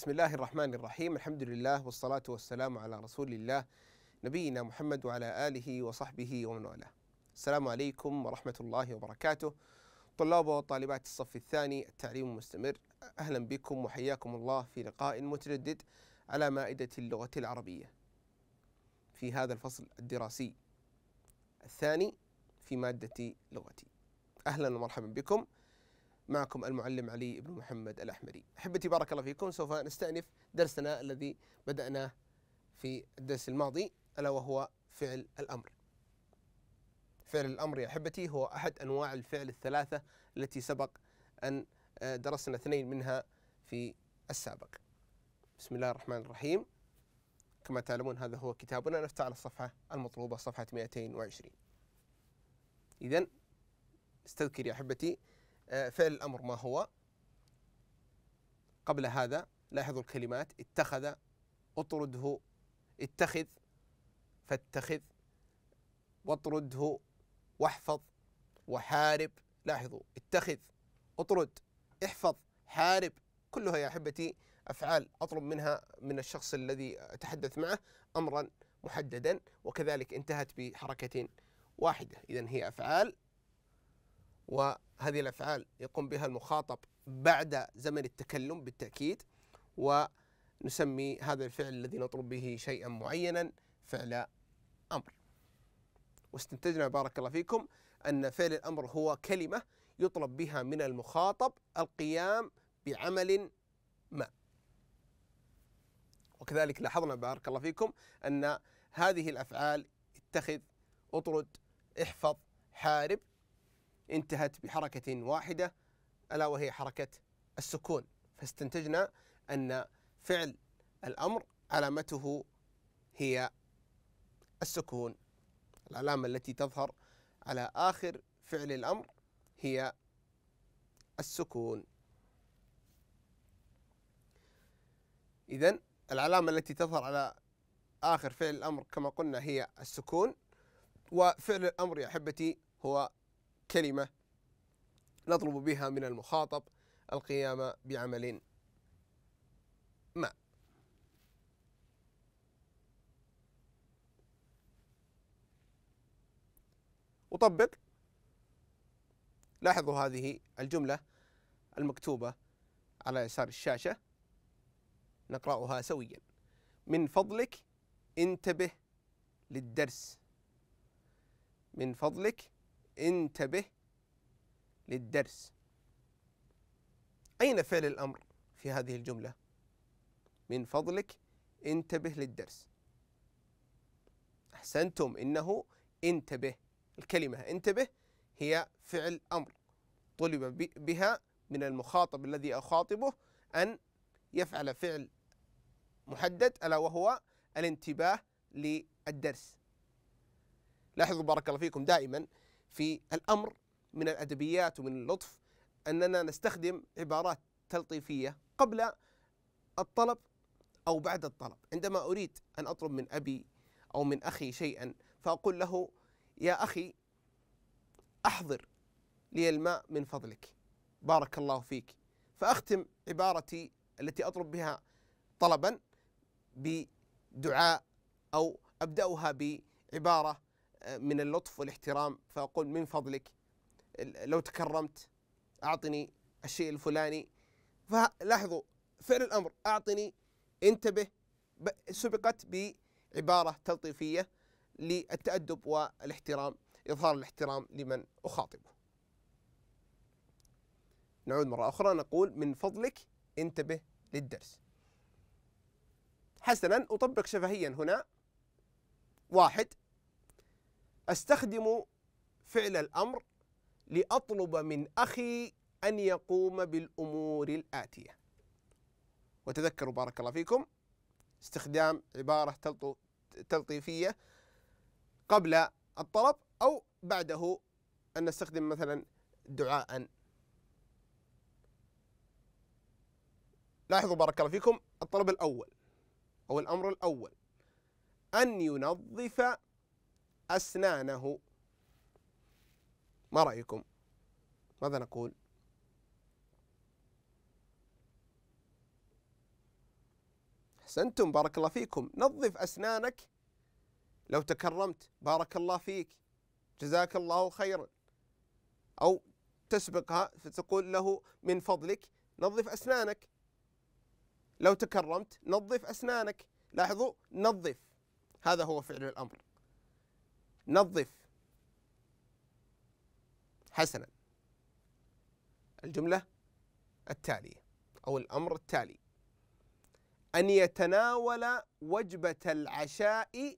بسم الله الرحمن الرحيم الحمد لله والصلاة والسلام على رسول الله نبينا محمد وعلى آله وصحبه ومن والاه السلام عليكم ورحمة الله وبركاته طلاب وطالبات الصف الثاني التعليم المستمر أهلا بكم وحياكم الله في لقاء متجدد على مائدة اللغة العربية في هذا الفصل الدراسي الثاني في مادة لغتي أهلا ومرحبا بكم معكم المعلم علي بن محمد الأحمري أحبتي بارك الله فيكم سوف نستأنف درسنا الذي بدأناه في الدرس الماضي ألا وهو فعل الأمر فعل الأمر يا أحبتي هو أحد أنواع الفعل الثلاثة التي سبق أن آه، درسنا اثنين منها في السابق بسم الله الرحمن الرحيم كما تعلمون هذا هو كتابنا نفتح على الصفحة المطلوبة صفحة 220 إذا استذكر يا أحبتي آه، فعل الأمر ما هو قبل هذا لاحظوا الكلمات اتخذ اطرده اتخذ فاتخذ واطرده واحفظ وحارب لاحظوا اتخذ اطرد احفظ حارب كلها يا احبتي افعال اطلب منها من الشخص الذي اتحدث معه امرا محددا وكذلك انتهت بحركه واحده اذا هي افعال وهذه الأفعال يقوم بها المخاطب بعد زمن التكلم بالتأكيد ونسمي هذا الفعل الذي نطلب به شيئا معينا فعل أمر واستنتجنا بارك الله فيكم أن فعل الأمر هو كلمة يطلب بها من المخاطب القيام بعمل ما وكذلك لاحظنا بارك الله فيكم أن هذه الأفعال اتخذ اطرد احفظ حارب انتهت بحركة واحدة ألا وهي حركة السكون فاستنتجنا أن فعل الأمر علامته هي السكون العلامة التي تظهر على آخر فعل الأمر هي السكون إذا العلامة التي تظهر على آخر فعل الأمر كما قلنا هي السكون وفعل الأمر يا أحبتي هو كلمة نطلب بها من المخاطب القيام بعمل ما أطبق لاحظوا هذه الجملة المكتوبة على يسار الشاشة نقرأها سويا من فضلك انتبه للدرس من فضلك انتبه للدرس أين فعل الأمر في هذه الجملة؟ من فضلك انتبه للدرس أحسنتم إنه انتبه الكلمة انتبه هي فعل أمر طلب بها من المخاطب الذي أخاطبه أن يفعل فعل محدد ألا وهو الانتباه للدرس لاحظوا بارك الله فيكم دائما في الأمر من الأدبيات ومن اللطف أننا نستخدم عبارات تلطيفية قبل الطلب أو بعد الطلب عندما أريد أن أطلب من أبي أو من أخي شيئا فأقول له يا أخي أحضر لي الماء من فضلك بارك الله فيك فأختم عبارتي التي أطلب بها طلبا بدعاء أو أبدأها بعبارة آه، من اللطف والاحترام فأقول من فضلك لو تكرمت أعطني الشيء الفلاني فلاحظوا فعل الأمر أعطني انتبه سبقت بعبارة تلطيفية للتأدب والاحترام إظهار الاحترام لمن أخاطبه نعود مرة أخرى نقول من فضلك انتبه للدرس حسنا أطبق شفهيا هنا واحد استخدم فعل الامر لاطلب من اخي ان يقوم بالامور الاتيه وتذكروا بارك الله فيكم استخدام عباره تلطيفيه قبل الطلب او بعده ان نستخدم مثلا دعاء لاحظوا بارك الله فيكم الطلب الاول او الامر الاول ان ينظف أسنانه ما رأيكم ماذا نقول أحسنتم بارك الله فيكم نظف أسنانك لو تكرمت بارك الله فيك جزاك الله خيرا أو تسبقها فتقول له من فضلك نظف أسنانك لو تكرمت نظف أسنانك لاحظوا نظف هذا هو فعل الأمر نظف حسنا الجملة التالية أو الأمر التالي أن يتناول وجبة العشاء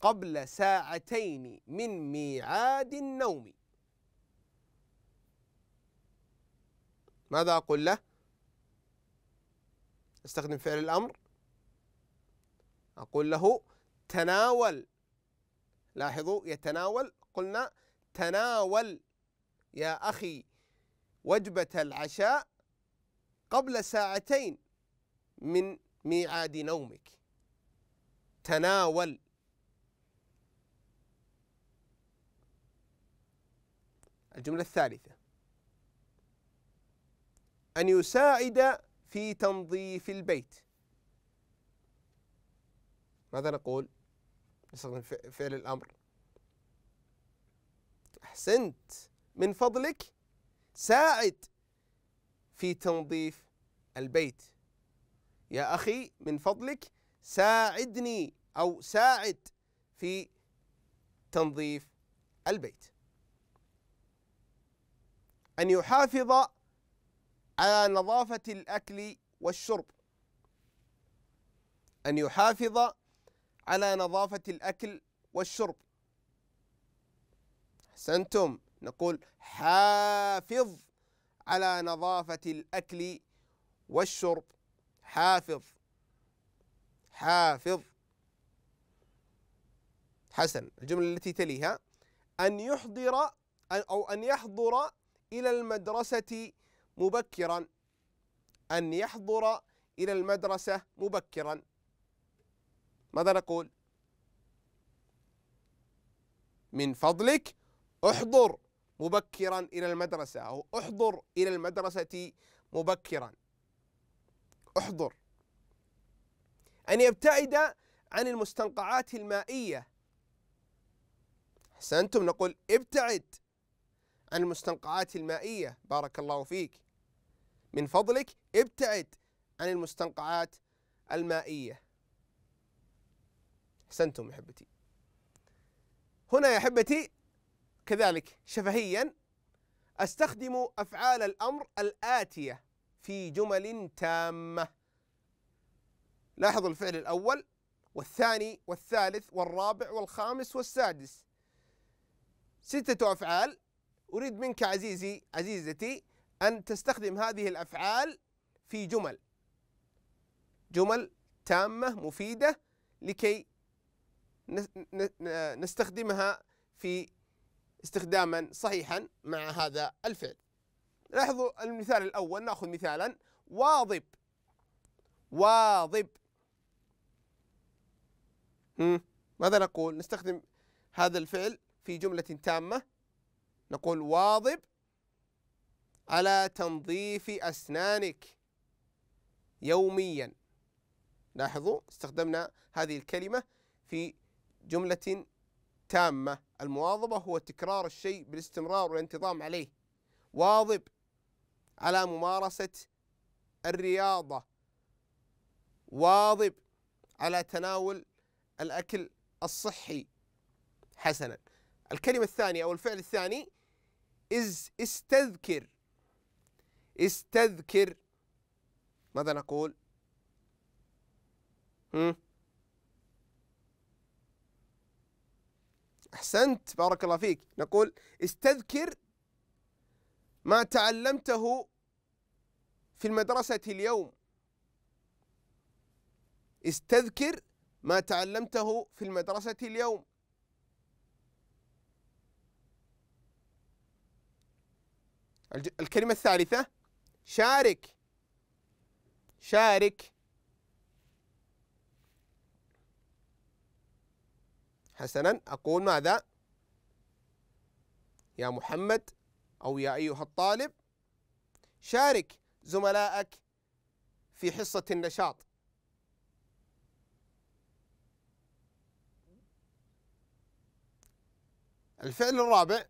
قبل ساعتين من ميعاد النوم ماذا أقول له؟ استخدم فعل الأمر أقول له تناول لاحظوا يتناول قلنا تناول يا أخي وجبة العشاء قبل ساعتين من ميعاد نومك تناول الجملة الثالثة أن يساعد في تنظيف البيت ماذا نقول؟ يستخدم فعل الأمر أحسنت من فضلك ساعد في تنظيف البيت يا أخي من فضلك ساعدني أو ساعد في تنظيف البيت أن يحافظ على نظافة الأكل والشرب أن يحافظ على نظافة الأكل والشرب أحسنتم نقول حافظ على نظافة الأكل والشرب حافظ حافظ حسن الجملة التي تليها أن يحضر أو أن يحضر إلى المدرسة مبكرا أن يحضر إلى المدرسة مبكرا ماذا نقول من فضلك احضر مبكرا إلى المدرسة أو احضر إلى المدرسة مبكرا احضر أن يبتعد عن المستنقعات المائية أحسنتم نقول ابتعد عن المستنقعات المائية بارك الله فيك من فضلك ابتعد عن المستنقعات المائية احسنتم احبتي هنا يا احبتي كذلك شفهيا استخدم افعال الامر الاتيه في جمل تامه لاحظوا الفعل الاول والثاني والثالث والرابع والخامس والسادس ستة أفعال أريد منك عزيزي عزيزتي أن تستخدم هذه الأفعال في جمل جمل تامة مفيدة لكي نستخدمها في استخداما صحيحا مع هذا الفعل لاحظوا المثال الأول نأخذ مثالا واضب واضب ماذا نقول نستخدم هذا الفعل في جملة تامة نقول واضب على تنظيف أسنانك يوميا لاحظوا استخدمنا هذه الكلمة في جملة تامة المواظبة هو تكرار الشيء بالاستمرار والانتظام عليه واظب على ممارسة الرياضة واظب على تناول الأكل الصحي حسنا الكلمة الثانية أو الفعل الثاني إز استذكر استذكر ماذا نقول؟ هم؟ أحسنت بارك الله فيك نقول استذكر ما تعلمته في المدرسة اليوم استذكر ما تعلمته في المدرسة اليوم الكلمة الثالثة شارك شارك حسنا أقول ماذا يا محمد أو يا أيها الطالب شارك زملائك في حصة النشاط الفعل الرابع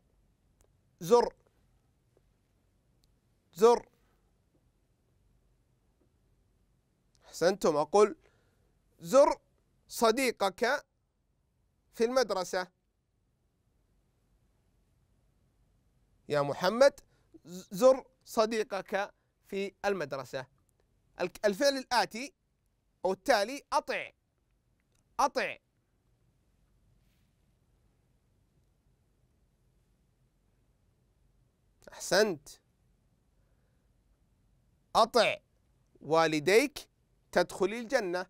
زر زر أحسنتم أقول زر صديقك في المدرسة يا محمد زر صديقك في المدرسة الفعل الآتي أو التالي أطع أطع أحسنت أطع والديك تدخل الجنة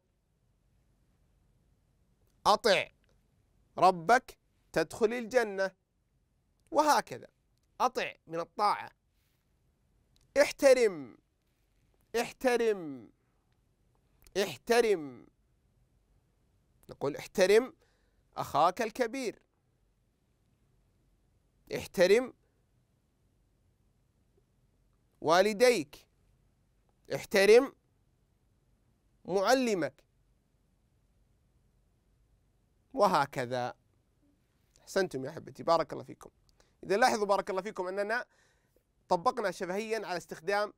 أطع ربك تدخل الجنة وهكذا أطع من الطاعة احترم احترم احترم نقول احترم أخاك الكبير احترم والديك احترم معلمك وهكذا أحسنتم يا أحبتي بارك الله فيكم إذا لاحظوا بارك الله فيكم أننا طبقنا شفهيا على استخدام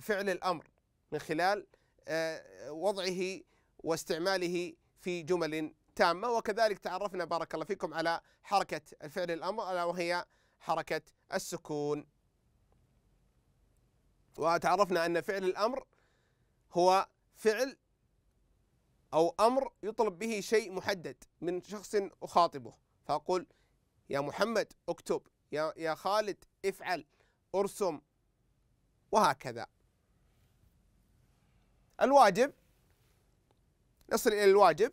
فعل الأمر من خلال آه، وضعه واستعماله في جمل تامة وكذلك تعرفنا بارك الله فيكم على حركة الفعل الأمر ألا وهي حركة السكون وتعرفنا أن فعل الأمر هو فعل أو أمر يطلب به شيء محدد من شخص أخاطبه فأقول يا محمد اكتب يا, يا خالد افعل ارسم وهكذا الواجب نصل إلى الواجب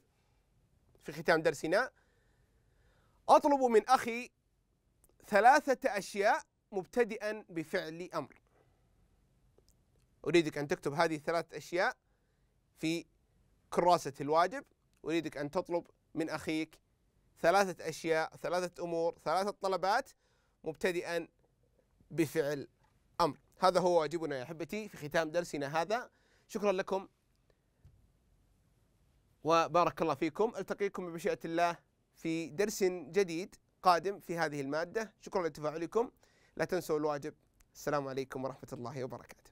في ختام درسنا أطلب من أخي ثلاثة أشياء مبتدئا بفعل أمر أريدك أن تكتب هذه الثلاث أشياء في كراسة الواجب أريدك أن تطلب من أخيك ثلاثة أشياء ثلاثة أمور ثلاثة طلبات مبتدئا بفعل أمر هذا هو واجبنا يا أحبتي في ختام درسنا هذا شكرا لكم وبارك الله فيكم التقيكم بمشيئة الله في درس جديد قادم في هذه المادة شكرا لتفاعلكم لا تنسوا الواجب السلام عليكم ورحمة الله وبركاته